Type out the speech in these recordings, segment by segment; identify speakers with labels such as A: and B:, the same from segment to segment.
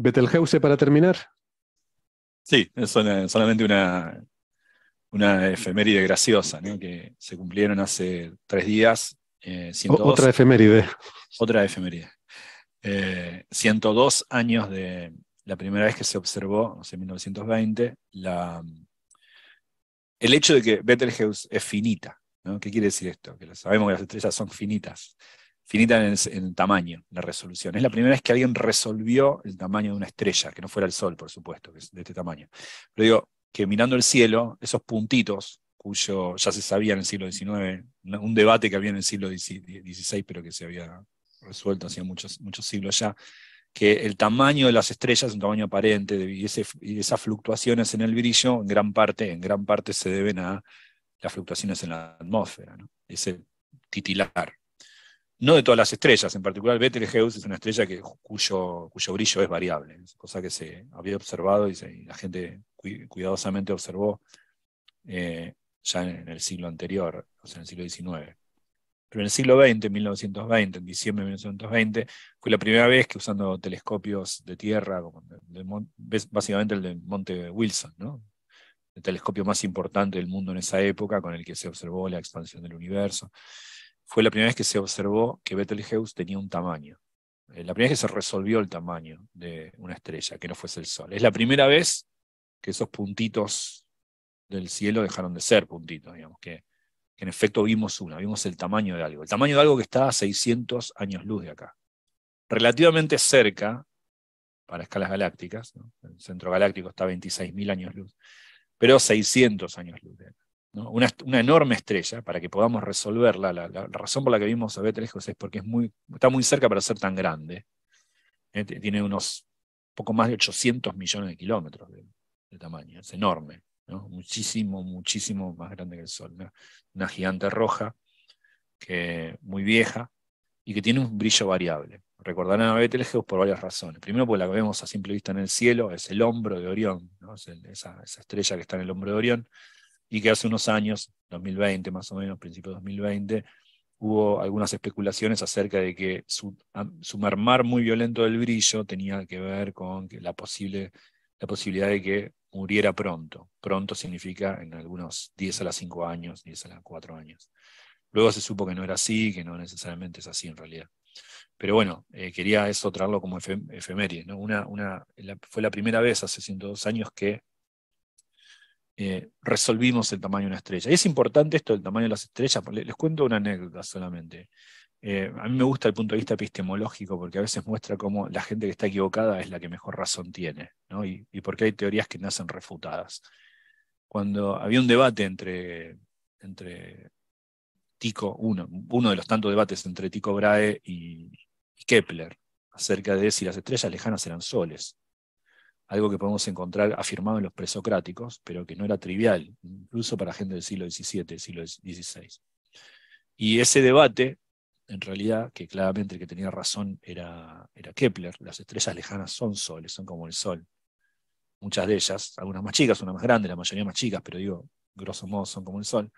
A: Betelgeuse para terminar. Sí, es solamente una, una efeméride graciosa, que se cumplieron hace tres días. Eh, otra efeméride. Otra efeméride. 102 eh, años de la primera vez que se observó, no sé, en 1920, la, el hecho de que Betelgeuse es finita. ¿Qué quiere decir esto? Que sabemos que las estrellas son finitas finita en, el, tamaño, la resolución. Es la primera vez que alguien resolvió el tamaño de una estrella, que no fuera el Sol, por supuesto, que es de este tamaño. Pero digo, que mirando el cielo, esos puntitos, cuyo ya se sabía en el siglo XIX, un debate que había en el siglo XVI, pero que se había resuelto hacía muchos, muchos siglos ya, que el tamaño de las estrellas un tamaño aparente, y, esas fluctuaciones en el brillo, en gran parte, en gran parte se deben a las fluctuaciones en la atmósfera, ¿no? ese titilar no de todas las estrellas, en particular Betelgeuse es una estrella que, cuyo, cuyo brillo es variable, cosa que se había observado y, la gente cuidadosamente observó eh, ya en, el siglo anterior, o sea, en el siglo XIX. Pero en el siglo XX, en 1920, en diciembre de 1920, fue la primera vez que usando telescopios de tierra, básicamente el de Monte Wilson, ¿no? el telescopio más importante del mundo en esa época, con el que se observó la expansión del universo fue la primera vez que se observó que Betelgeuse tenía un tamaño. Eh, la primera vez que se resolvió el tamaño de una estrella, que no fuese el Sol. Es la primera vez que esos puntitos del cielo dejaron de ser puntitos, digamos, que, en efecto vimos una, vimos el tamaño de algo. El tamaño de algo que está a 600 años luz de acá. Relativamente cerca, para escalas galácticas, el centro galáctico está a 26.000 años luz, pero 600 años luz de acá. Una, enorme estrella para que podamos resolverla. La, razón por la que vimos a Betelgeuse es porque es muy, está muy cerca para ser tan grande. ¿eh? Tiene unos poco más de 800 millones de kilómetros de, tamaño. Es enorme. Muchísimo, muchísimo más grande que el Sol. Una gigante roja, que, muy vieja, y que tiene un brillo variable. Recordarán a Betelgeuse por varias razones. Primero, porque la que vemos a simple vista en el cielo es el hombro de Orión, esa, estrella que está en el hombro de Orión y que hace unos años, 2020 más o menos, principio de 2020, hubo algunas especulaciones acerca de que su, su muy violento del brillo tenía que ver con la, posible, la posibilidad de que muriera pronto. Pronto significa en algunos 10 a las 5 años, 10 a las 4 años. Luego se supo que no era así, que no necesariamente es así en realidad. Pero bueno, eh, quería eso traerlo como efem ¿no? Una, una, fue la primera vez hace 102 años que eh, resolvimos el tamaño de una estrella. Y es importante esto del tamaño de las estrellas, les, cuento una anécdota solamente. Eh, a mí me gusta el punto de vista epistemológico porque a veces muestra cómo la gente que está equivocada es la que mejor razón tiene, ¿no? y, porque hay teorías que nacen refutadas. Cuando había un debate entre, entre Tico, uno, uno de los tantos debates entre Tico Brahe y Kepler, acerca de si las estrellas lejanas eran soles, algo que podemos encontrar afirmado en los presocráticos, pero que no era trivial, incluso para gente del siglo XVII, siglo XVI. Y ese debate, en realidad, que claramente el que tenía razón era, Kepler, las estrellas lejanas son soles, son como el Sol. Muchas de ellas, algunas más chicas, una más grande, la mayoría más chicas, pero digo, grosso modo son como el Sol.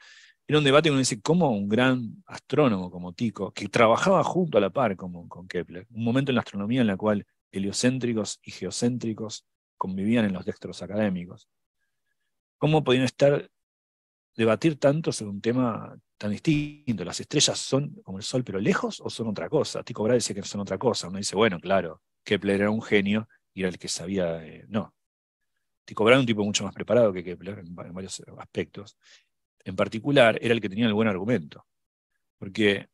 A: Era un debate que uno dice, ¿cómo un gran astrónomo como Tico, que trabajaba junto a la par con Kepler, un momento en la astronomía en la cual heliocéntricos y geocéntricos convivían en los dextros académicos. ¿Cómo podían estar, debatir tanto sobre un tema tan distinto? ¿Las estrellas son como el sol pero lejos o son otra cosa? Tico Brahe dice que son otra cosa. Uno dice, bueno, claro, Kepler era un genio y era el que sabía. Eh, no. Tico Brahe era un tipo mucho más preparado que Kepler en varios aspectos. En particular, era el que tenía el buen argumento. Porque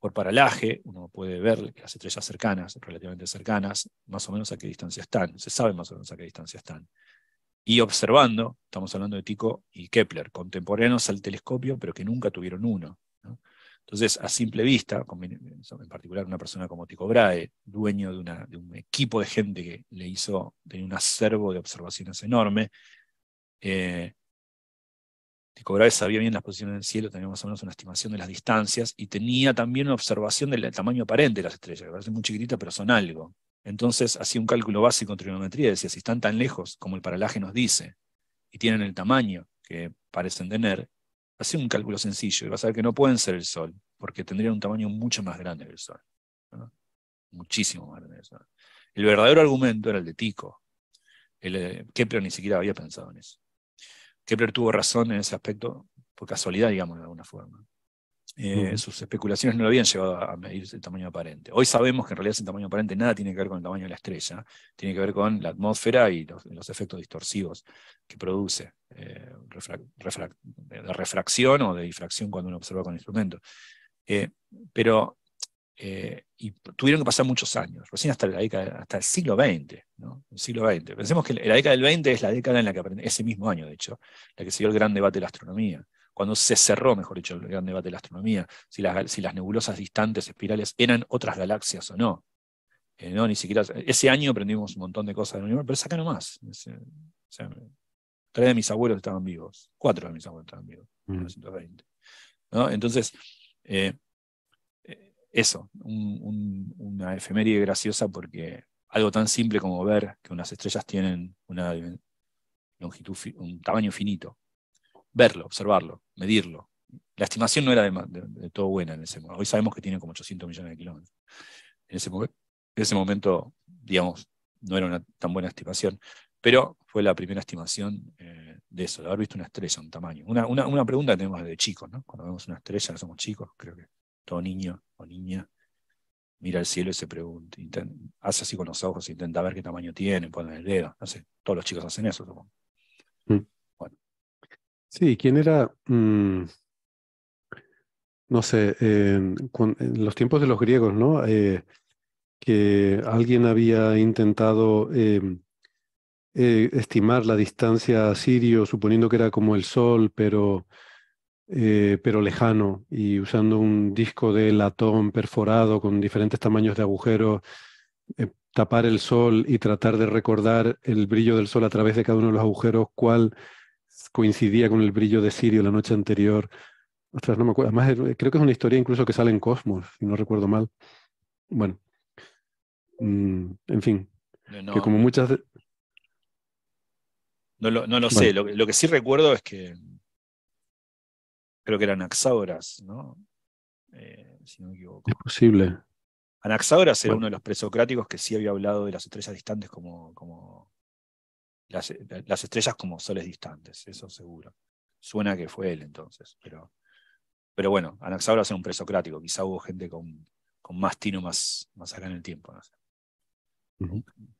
A: por paralaje, uno puede ver las estrellas cercanas, relativamente cercanas, más o menos a qué distancia están, se sabe más o menos a qué distancia están. Y observando, estamos hablando de Tycho y Kepler, contemporáneos al telescopio, pero que nunca tuvieron uno. Entonces, a simple vista, en particular una persona como Tycho Brahe, dueño de, un equipo de gente que le hizo, tenía un acervo de observaciones enorme, eh, Brahe sabía bien las posiciones del cielo, tenía más o menos una estimación de las distancias y tenía también una observación del tamaño aparente de las estrellas, que parecen muy chiquititas, pero son algo. Entonces hacía un cálculo básico en trigonometría decía, si están tan lejos como el paralaje nos dice y tienen el tamaño que parecen tener, hacía un cálculo sencillo y vas a ver que no pueden ser el Sol, porque tendrían un tamaño mucho más grande que el Sol. Muchísimo más grande que el Sol. El verdadero argumento era el de Tico. Eh, Kepler ni siquiera había pensado en eso. Kepler tuvo razón en ese aspecto, por casualidad, digamos, de alguna forma. Eh, sus especulaciones no lo habían llevado a medir el tamaño aparente. Hoy sabemos que en realidad ese tamaño aparente nada tiene que ver con el tamaño de la estrella, tiene que ver con la atmósfera y los, efectos distorsivos que produce eh, refracción o de difracción cuando uno observa con instrumentos. Eh, pero eh, y tuvieron que pasar muchos años, recién hasta la década, hasta el siglo XX, ¿no? El siglo XX. Pensemos que la década del XX es la década en la que aprendí, ese mismo año, de hecho, la que se el gran debate de la astronomía, cuando se cerró, mejor dicho, el gran debate de la astronomía, si las, si las nebulosas distantes, espirales, eran otras galaxias o no. Eh, no, ni siquiera. Ese año aprendimos un montón de cosas del universo, pero saca nomás. Es, eh, o sea, tres de mis abuelos estaban vivos, cuatro de mis abuelos estaban vivos, en 1920. Mm. ¿no? Entonces, eso, una efeméride graciosa porque algo tan simple como ver que unas estrellas tienen una longitud, un tamaño finito, verlo, observarlo, medirlo. La estimación no era de, todo buena en ese momento. Hoy sabemos que tiene como 800 millones de kilómetros. En ese, momento, digamos, no era una tan buena estimación, pero fue la primera estimación eh, de eso, de haber visto una estrella, un tamaño. Una, una, pregunta que tenemos de chicos, ¿no? Cuando vemos una estrella, no somos chicos, creo que todo niño o niña mira al cielo y se pregunta, hace así con los ojos, intenta ver qué tamaño tiene, pone el dedo, no sé, todos los chicos hacen eso, supongo. Mm. Bueno. Sí, ¿quién era? Mm. no sé, en los tiempos de los griegos, ¿no? Eh, que alguien había intentado em, eh, estimar la distancia a Sirio, suponiendo que era como el Sol, pero eh, pero lejano, y usando un disco de latón perforado con diferentes tamaños de agujeros, eh, tapar el sol y tratar de recordar el brillo del sol a través de cada uno de los agujeros, cuál coincidía con el brillo de Sirio la noche anterior. Ostras, no me acuerdo. Eh, creo que es una historia incluso que sale en Cosmos, si no recuerdo mal. Bueno, mm, en fin. que como muchas. No lo, sé. lo, que sí recuerdo es que creo que era Anaxágoras, ¿no? Eh, si no me equivoco. Es posible. Anaxágoras era uno de los presocráticos que sí había hablado de las estrellas distantes como, como las, estrellas como soles distantes, eso seguro. Suena que fue él entonces, pero, pero bueno, Anaxágoras era un presocrático, quizá hubo gente con, con más tino más, más acá en el tiempo. No sé.